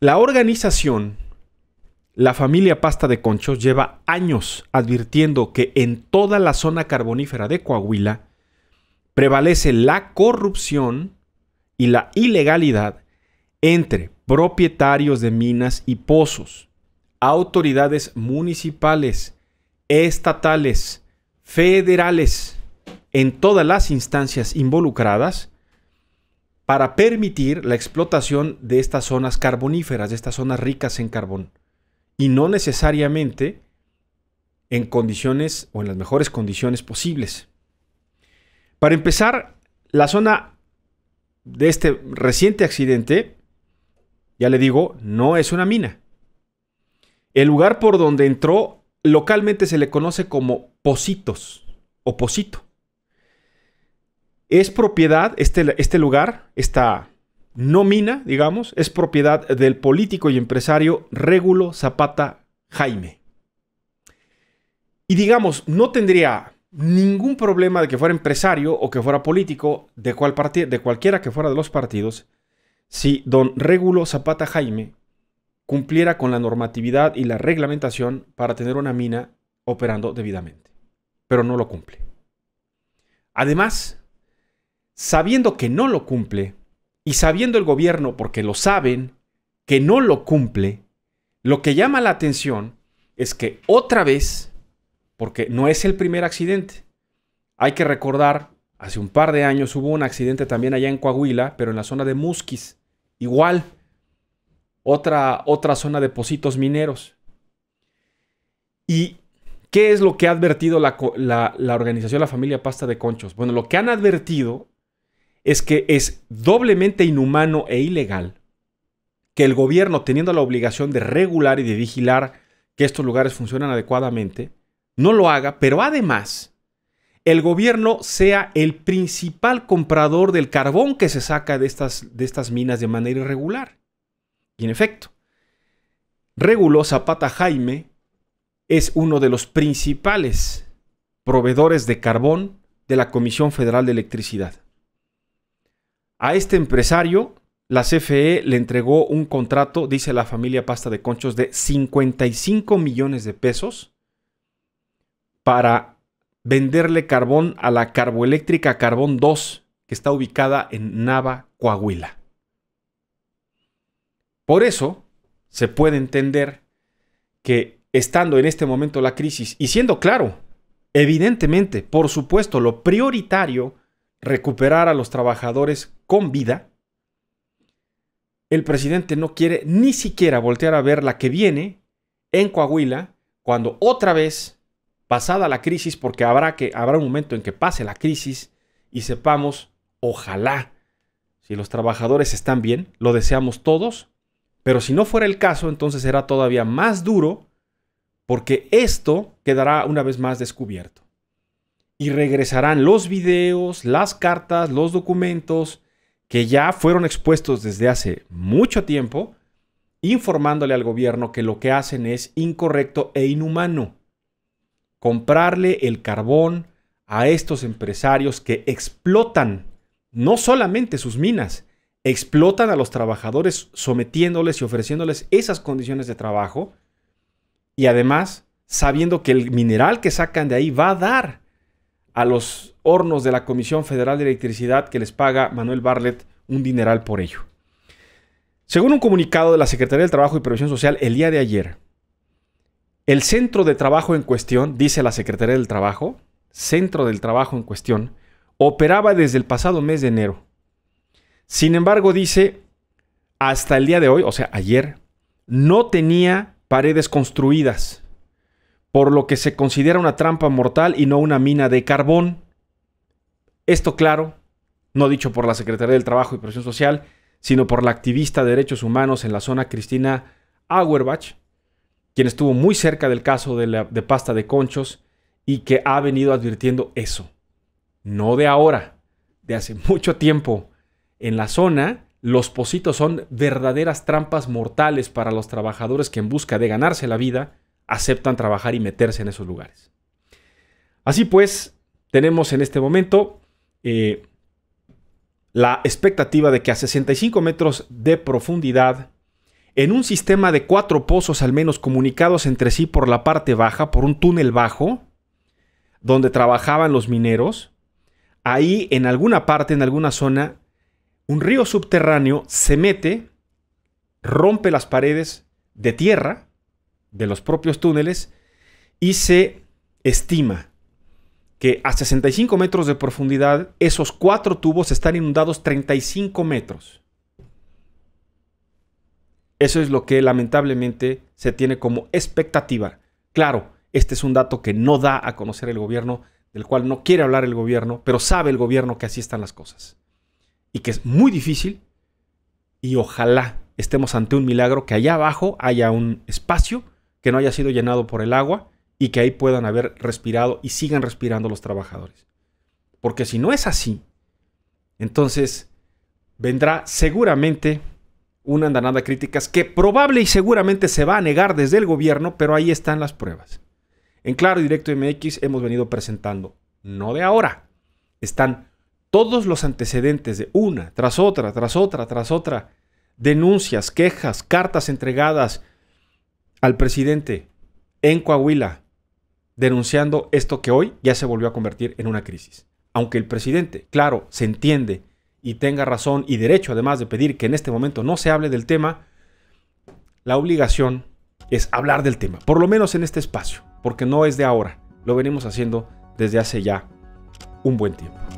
La organización, la familia Pasta de Conchos, lleva años advirtiendo que en toda la zona carbonífera de Coahuila prevalece la corrupción y la ilegalidad entre propietarios de minas y pozos, autoridades municipales, estatales, federales, en todas las instancias involucradas, para permitir la explotación de estas zonas carboníferas, de estas zonas ricas en carbón. Y no necesariamente en condiciones o en las mejores condiciones posibles. Para empezar, la zona de este reciente accidente, ya le digo, no es una mina. El lugar por donde entró localmente se le conoce como Positos o Posito es propiedad, este, este lugar, esta no mina, digamos, es propiedad del político y empresario Régulo Zapata Jaime. Y digamos, no tendría ningún problema de que fuera empresario o que fuera político, de, cual de cualquiera que fuera de los partidos, si don Régulo Zapata Jaime cumpliera con la normatividad y la reglamentación para tener una mina operando debidamente. Pero no lo cumple. Además, sabiendo que no lo cumple y sabiendo el gobierno, porque lo saben, que no lo cumple, lo que llama la atención es que otra vez, porque no es el primer accidente, hay que recordar, hace un par de años hubo un accidente también allá en Coahuila, pero en la zona de Musquis, igual, otra, otra zona de depósitos mineros. ¿Y qué es lo que ha advertido la, la, la organización La Familia Pasta de Conchos? Bueno, lo que han advertido es que es doblemente inhumano e ilegal que el gobierno, teniendo la obligación de regular y de vigilar que estos lugares funcionan adecuadamente, no lo haga, pero además el gobierno sea el principal comprador del carbón que se saca de estas, de estas minas de manera irregular. Y en efecto, Regulo Zapata Jaime es uno de los principales proveedores de carbón de la Comisión Federal de Electricidad. A este empresario, la CFE le entregó un contrato, dice la familia Pasta de Conchos, de 55 millones de pesos para venderle carbón a la carboeléctrica Carbón 2, que está ubicada en Nava, Coahuila. Por eso se puede entender que estando en este momento la crisis y siendo claro, evidentemente, por supuesto, lo prioritario, recuperar a los trabajadores con vida, el presidente no quiere ni siquiera voltear a ver la que viene en Coahuila cuando otra vez, pasada la crisis, porque habrá, que, habrá un momento en que pase la crisis y sepamos, ojalá, si los trabajadores están bien, lo deseamos todos, pero si no fuera el caso, entonces será todavía más duro porque esto quedará una vez más descubierto. Y regresarán los videos, las cartas, los documentos, que ya fueron expuestos desde hace mucho tiempo, informándole al gobierno que lo que hacen es incorrecto e inhumano. Comprarle el carbón a estos empresarios que explotan no solamente sus minas, explotan a los trabajadores sometiéndoles y ofreciéndoles esas condiciones de trabajo y además sabiendo que el mineral que sacan de ahí va a dar a los hornos de la Comisión Federal de Electricidad que les paga Manuel Barlet un dineral por ello. Según un comunicado de la Secretaría del Trabajo y Previsión Social el día de ayer, el centro de trabajo en cuestión, dice la Secretaría del Trabajo, centro del trabajo en cuestión, operaba desde el pasado mes de enero. Sin embargo, dice, hasta el día de hoy, o sea, ayer, no tenía paredes construidas, por lo que se considera una trampa mortal y no una mina de carbón. Esto claro, no dicho por la Secretaría del Trabajo y Presión Social, sino por la activista de derechos humanos en la zona Cristina Auerbach, quien estuvo muy cerca del caso de, la, de pasta de conchos y que ha venido advirtiendo eso. No de ahora, de hace mucho tiempo. En la zona, los positos son verdaderas trampas mortales para los trabajadores que en busca de ganarse la vida aceptan trabajar y meterse en esos lugares. Así pues, tenemos en este momento eh, la expectativa de que a 65 metros de profundidad, en un sistema de cuatro pozos al menos comunicados entre sí por la parte baja, por un túnel bajo, donde trabajaban los mineros, ahí en alguna parte, en alguna zona, un río subterráneo se mete, rompe las paredes de tierra, de los propios túneles, y se estima que a 65 metros de profundidad, esos cuatro tubos están inundados 35 metros. Eso es lo que lamentablemente se tiene como expectativa. Claro, este es un dato que no da a conocer el gobierno, del cual no quiere hablar el gobierno, pero sabe el gobierno que así están las cosas. Y que es muy difícil y ojalá estemos ante un milagro que allá abajo haya un espacio que no haya sido llenado por el agua y que ahí puedan haber respirado y sigan respirando los trabajadores. Porque si no es así, entonces vendrá seguramente una andanada de críticas que probable y seguramente se va a negar desde el gobierno, pero ahí están las pruebas. En Claro Directo MX hemos venido presentando, no de ahora, están todos los antecedentes de una, tras otra, tras otra, tras otra, denuncias, quejas, cartas entregadas al presidente en Coahuila, denunciando esto que hoy ya se volvió a convertir en una crisis. Aunque el presidente, claro, se entiende y tenga razón y derecho además de pedir que en este momento no se hable del tema, la obligación es hablar del tema, por lo menos en este espacio, porque no es de ahora, lo venimos haciendo desde hace ya un buen tiempo.